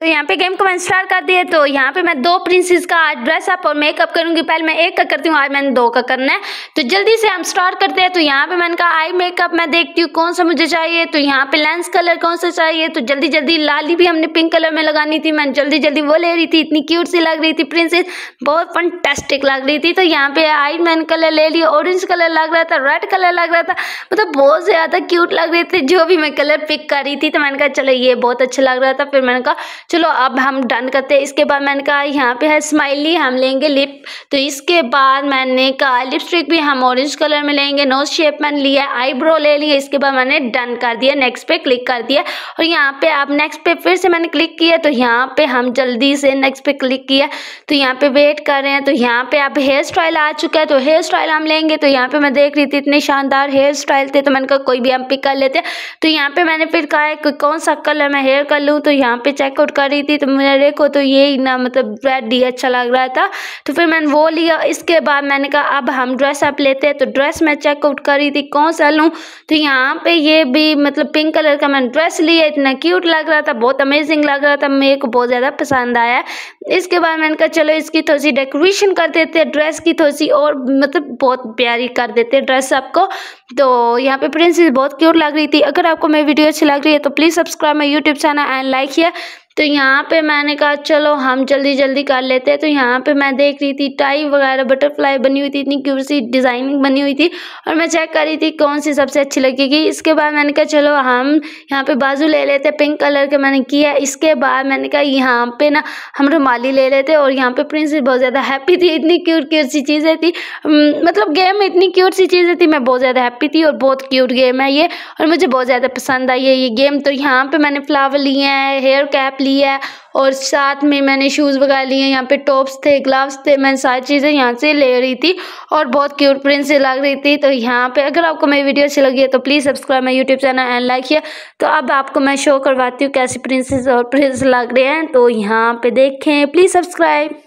तो यहाँ पे गेम को मैंने स्टार्ट कर दिया तो यहाँ पे मैं दो प्रिंसेस का आज ड्रेसअप और मेकअप करूंगी पहले मैं एक का करती हूँ आज मैंने दो का करना है तो जल्दी से हम स्टार्ट करते हैं तो यहाँ पे मैंने कहा आई मेकअप मैं देखती हूँ कौन सा मुझे चाहिए तो यहाँ पे लेंस कलर कौन सा चाहिए तो जल्दी जल्दी लाली भी हमने पिंक कलर में लगानी थी मैंने जल्दी जल्दी वो ले रही थी इतनी क्यूट सी लग रही थी प्रिंसेस बहुत फंटेस्टिक लग रही थी तो यहाँ पे आई मैंने कलर ले लिया ऑरेंज कलर लग रहा था रेड कलर लग रहा था मतलब बहुत ज़्यादा क्यूट लग रही थी जो भी मैं कलर पिक कर रही थी तो मैंने कहा चलो ये बहुत अच्छा लग रहा था फिर मैंने कहा चलो अब हम डन करते हैं इसके बाद मैंने कहा यहाँ पे है स्माइली हम लेंगे लिप तो इसके बाद मैंने कहा लिपस्टिक भी हम ऑरेंज कलर में लेंगे नोज शेप मैंने लिया आईब्रो ले लिया इसके बाद मैंने डन कर दिया नेक्स्ट पे क्लिक कर दिया और यहाँ पे आप नेक्स्ट पे फिर से मैंने क्लिक किया तो यहाँ पे हम जल्दी से नेक्स्ट पे क्लिक किया तो यहाँ पे वेट कर रहे हैं तो यहाँ पे आप हेयर स्टाइल आ चुका है तो हेयर स्टाइल हम लेंगे तो यहाँ पे मैं देख रही थी इतने शानदार हेयर स्टाइल थे तो मैंने कहा कोई भी हम पिक कर लेते हैं तो यहाँ पे मैंने फिर कहा कौन सा कलर मैं हेयर कर लूँ तो यहाँ पे चेकआउट कर रही थी तो मेरे को तो यही ना मतलब रेड ही अच्छा लग रहा था तो फिर मैंने वो लिया इसके बाद मैंने कहा अब हम ड्रेस अप लेते हैं तो ड्रेस मैं चेकआउट कर रही थी कौन सा लूँ तो यहाँ पे ये भी मतलब पिंक कलर का मैंने ड्रेस लिया इतना क्यूट लग रहा था बहुत अमेजिंग लग रहा था मेरे को बहुत ज़्यादा पसंद आया इसके बाद मैंने कहा चलो इसकी थोड़ी सी डेकोरेशन कर देते ड्रेस की थोड़ी सी और मतलब बहुत प्यारी कर देते ड्रेस आपको तो यहाँ पे प्रिंसेस बहुत क्यूट लग रही थी अगर आपको मेरी वीडियो अच्छी लग रही है तो please subscribe my YouTube channel and like here तो यहाँ पे मैंने कहा चलो हम जल्दी जल्दी कर लेते हैं तो यहाँ पे मैं देख रही थी टाई वगैरह बटरफ्लाई बनी हुई थी इतनी क्यूट सी डिज़ाइनिंग बनी हुई थी और मैं चेक कर रही थी कौन सी सबसे अच्छी लगेगी इसके बाद मैंने कहा चलो हम यहाँ पे बाजू ले लेते हैं पिंक कलर के मैंने किया इसके बाद मैंने कहा यहाँ पे ना हम रुमाली ले लेते और यहाँ पे प्रिंस बहुत ज़्यादा हैप्पी थी इतनी क्यूट क्यूट सी चीज़ें थी मतलब गेम में इतनी क्यूट सी चीज़ें थी मैं बहुत ज़्यादा हैप्पी थी और बहुत क्यूट गेम है ये और मुझे बहुत ज़्यादा पसंद आई है ये गेम तो यहाँ पर मैंने फ्लावर लिए हैं हेयर कैप लिया है और साथ में मैंने शूज़ वगैरह लिए यहाँ पे टॉप्स थे ग्लव्स थे मैं सारी चीज़ें यहाँ से ले रही थी और बहुत क्यूट प्रिंट से लग रही थी तो यहाँ पे अगर आपको मेरी वीडियो अच्छी लगी है तो please subscribe my YouTube channel and like किया तो अब आपको मैं शो करवाती हूँ कैसे प्रिंसेस और प्रिंस लग रहे हैं तो यहाँ पर देखें प्लीज़ सब्सक्राइब